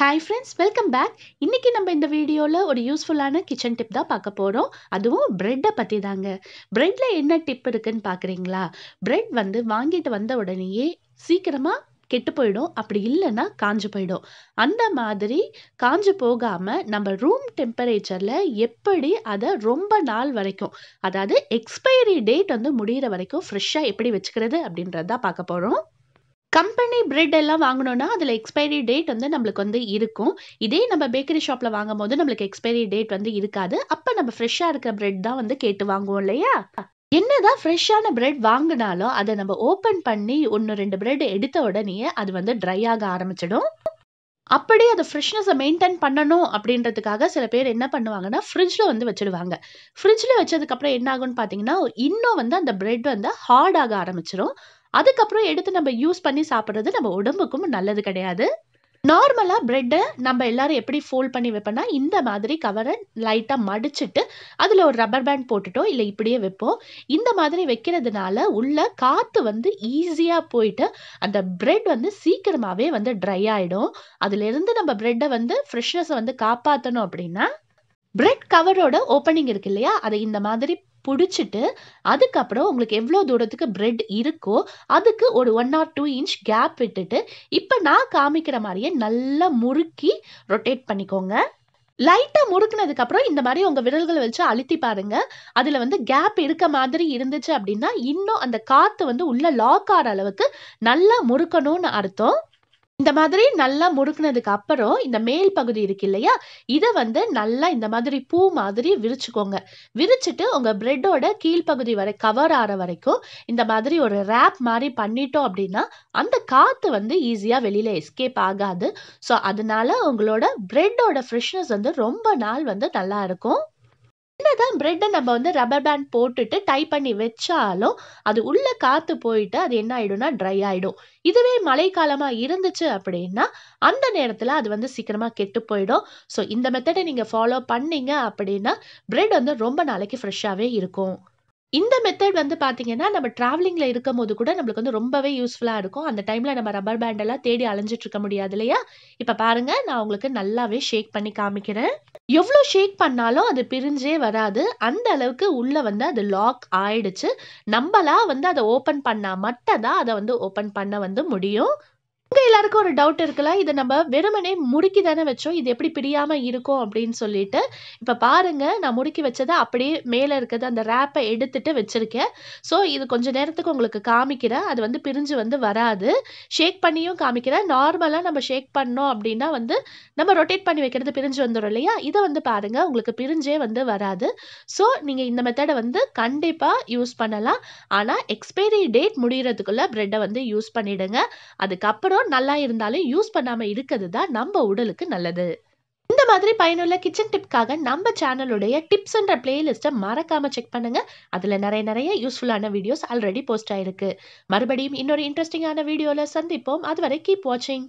hi friends welcome back இன்றைக்கி நம்ம இந்த வீடியோவில் ஒரு யூஸ்ஃபுல்லான கிச்சன் டிப் தான் பார்க்க போகிறோம் அதுவும் ப்ரெட்டை பற்றி தாங்க ப்ரெட்டில் என்ன டிப் இருக்குதுன்னு பார்க்குறீங்களா ப்ரெட் வந்து வாங்கிட்டு வந்த உடனேயே சீக்கிரமாக கெட்டு போயிடும் அப்படி இல்லைன்னா காஞ்சு போயிடும் அந்த மாதிரி காஞ்சு போகாமல் நம்ம ரூம் டெம்பரேச்சரில் எப்படி அதை ரொம்ப நாள் வரைக்கும் அதாவது எக்ஸ்பைரி டேட் வந்து முடிகிற வரைக்கும் ஃப்ரெஷ்ஷாக எப்படி வச்சுக்கிறது அப்படின்றத பார்க்க போகிறோம் கம்பெனி பிரெட் எல்லாம் வாங்கினோன்னா அதில் எக்ஸ்பைரி டேட் வந்து நம்மளுக்கு வந்து இருக்கும் இதே நம்ம பேக்கரி ஷாப்பில் வாங்கும்போது நம்மளுக்கு எக்ஸ்பைரி டேட் வந்து இருக்காது அப்போ நம்ம ஃப்ரெஷ்ஷாக இருக்கிற பிரெட் தான் வந்து கேட்டு வாங்குவோம் இல்லையா என்னதான் ஃப்ரெஷ்ஷான பிரெட் வாங்கினாலும் அதை நம்ம ஓப்பன் பண்ணி ஒன்று ரெண்டு பிரெட் எடுத்த உடனே அது வந்து ட்ரை ஆக ஆரம்பிச்சிடும் அப்படி அதை ஃப்ரெஷ்னஸை மெயின்டைன் பண்ணணும் அப்படின்றதுக்காக சில பேர் என்ன பண்ணுவாங்கன்னா ஃப்ரிட்ஜில் வந்து வச்சுடுவாங்க ஃப்ரிட்ஜில் வச்சதுக்கப்புறம் என்ன ஆகும்னு பார்த்தீங்கன்னா இன்னும் வந்து அந்த பிரெட் வந்து ஹார்ட் ஆக ஆரம்பிச்சிடும் அதுக்கப்புறம் எடுத்து நம்ம யூஸ் பண்ணி சாப்பிட்றது நம்ம உடம்புக்கும் நல்லது கிடையாது நார்மலாக ப்ரெட்டை நம்ம எல்லோரும் எப்படி ஃபோல்ட் பண்ணி வைப்போம்னா இந்த மாதிரி கவரை லைட்டாக மடிச்சுட்டு அதில் ஒரு ரப்பர் பேண்ட் போட்டுட்டோ இல்லை இப்படியே வைப்போம் இந்த மாதிரி வைக்கிறதுனால உள்ள காற்று வந்து ஈஸியாக போயிட்டு அந்த ப்ரெட் வந்து சீக்கிரமாகவே வந்து ட்ரை ஆகிடும் அதுலேருந்து நம்ம ப்ரெட்டை வந்து ஃப்ரெஷ்னஸை வந்து காப்பாற்றணும் அப்படின்னா பிரெட் கவரோட ஓப்பனிங் இருக்கு இல்லையா அதை இந்த மாதிரி பிடிச்சிட்டு அதுக்கப்புறம் உங்களுக்கு எவ்வளோ தூரத்துக்கு பிரெட் இருக்கோ அதுக்கு ஒரு one or two inch gap விட்டுட்டு இப்போ நான் காமிக்கிற மாதிரியே நல்லா முறுக்கி ரொட்டேட் பண்ணிக்கோங்க லைட்டாக முறுக்குனதுக்கப்புறம் இந்த மாதிரி உங்கள் விரல்களை வச்சு அழுத்தி பாருங்கள் அதில் வந்து கேப் இருக்க மாதிரி இருந்துச்சு அப்படின்னா இன்னும் அந்த காற்று வந்து உள்ளே லாக் ஆகிற அளவுக்கு நல்லா முறுக்கணும்னு அர்த்தம் இந்த மாதிரி நல்லா முறுக்குனதுக்கு அப்புறம் இந்த மேல் பகுதி இருக்கு இல்லையா இதை வந்து நல்லா இந்த மாதிரி பூ மாதிரி விரிச்சுக்கோங்க விரிச்சிட்டு உங்கள் பிரெட்டோட கீழ்ப்பகுதி வரை கவர் ஆகிற வரைக்கும் இந்த மாதிரி ஒரு ரேப் மாதிரி பண்ணிட்டோம் அப்படின்னா அந்த காற்று வந்து ஈஸியாக வெளியில் எஸ்கேப் ஆகாது ஸோ அதனால உங்களோட பிரெட்டோட ஃப்ரெஷ்னஸ் வந்து ரொம்ப நாள் வந்து நல்லா இருக்கும் என்னதான் பிரெட்டை நம்ம வந்து ரப்பர் பேண்ட் போட்டுட்டு டை பண்ணி வச்சாலும் அது உள்ளே காற்று போயிட்டு அது என்ன ஆகிடும்னா ட்ரை ஆகிடும் இதுவே மழைக்காலமாக இருந்துச்சு அப்படின்னா அந்த நேரத்தில் அது வந்து சீக்கிரமாக கெட்டு போயிடும் ஸோ இந்த மெத்தடை நீங்கள் ஃபாலோ பண்ணீங்க அப்படின்னா பிரெட் வந்து ரொம்ப நாளைக்கு ஃப்ரெஷ்ஷாகவே இருக்கும் இந்த மெத்தட் வந்து பார்த்தீங்கன்னா நம்ம ட்ராவலிங்கில் இருக்கும் போது கூட நம்மளுக்கு வந்து ரொம்பவே யூஸ்ஃபுல்லாக இருக்கும் அந்த டைமில் நம்ம ரப்பர் பேண்டெல்லாம் தேடி அலைஞ்சிட்டு இருக்க முடியாது இல்லையா இப்போ பாருங்கள் நான் உங்களுக்கு நல்லாவே ஷேக் பண்ணி காமிக்கிறேன் எவ்வளோ ஷேக் பண்ணாலும் அது பிரிஞ்சே வராது அந்த அளவுக்கு உள்ளே வந்து அது லாக் ஆயிடுச்சு நம்மளா வந்து அதை ஓப்பன் பண்ணால் மட்டும் தான் அதை வந்து ஓப்பன் பண்ண வந்து முடியும் உங்கள் எல்லாருக்கும் ஒரு டவுட் இருக்குல்ல இதை நம்ம வெறுமனே முடுக்கி தானே வச்சோம் இது எப்படி பிரியாமல் இருக்கும் அப்படின்னு சொல்லிட்டு இப்போ பாருங்கள் நான் முடுக்கி வச்சதை அப்படியே மேலே இருக்கிறது அந்த ரேப்பை எடுத்துட்டு வச்சுருக்கேன் ஸோ இது கொஞ்சம் நேரத்துக்கு உங்களுக்கு காமிக்கிறேன் அது வந்து பிரிஞ்சு வந்து வராது ஷேக் பண்ணியும் காமிக்கிறேன் நார்மலாக நம்ம ஷேக் பண்ணோம் அப்படின்னா வந்து நம்ம ரொட்டேட் பண்ணி வைக்கிறது பிரிஞ்சு வந்துடும் இல்லையா இதை வந்து பாருங்கள் உங்களுக்கு பிரிஞ்சே வந்து வராது ஸோ நீங்கள் இந்த மெத்தடை வந்து கண்டிப்பாக யூஸ் பண்ணலாம் ஆனால் எக்ஸ்பைரி டேட் முடிகிறதுக்குள்ளே ப்ரெட்டை வந்து யூஸ் பண்ணிவிடுங்க அதுக்கப்புறம் கொஞ்சம் நல்லா இருந்தாலும் யூஸ் பண்ணாமல் இருக்கிறது தான் நம்ம உடலுக்கு நல்லது இந்த மாதிரி பயனுள்ள கிச்சன் டிப்காக நம்ம சேனலுடைய டிப்ஸ் என்ற பிளேலிஸ்ட்டை மறக்காமல் செக் பண்ணுங்கள் அதில் நிறைய நிறைய யூஸ்ஃபுல்லான வீடியோஸ் ஆல்ரெடி போஸ்ட் ஆயிருக்கு மறுபடியும் இன்னொரு இன்ட்ரெஸ்டிங்கான வீடியோவில் சந்திப்போம் அதுவரை கீப் வாட்சிங்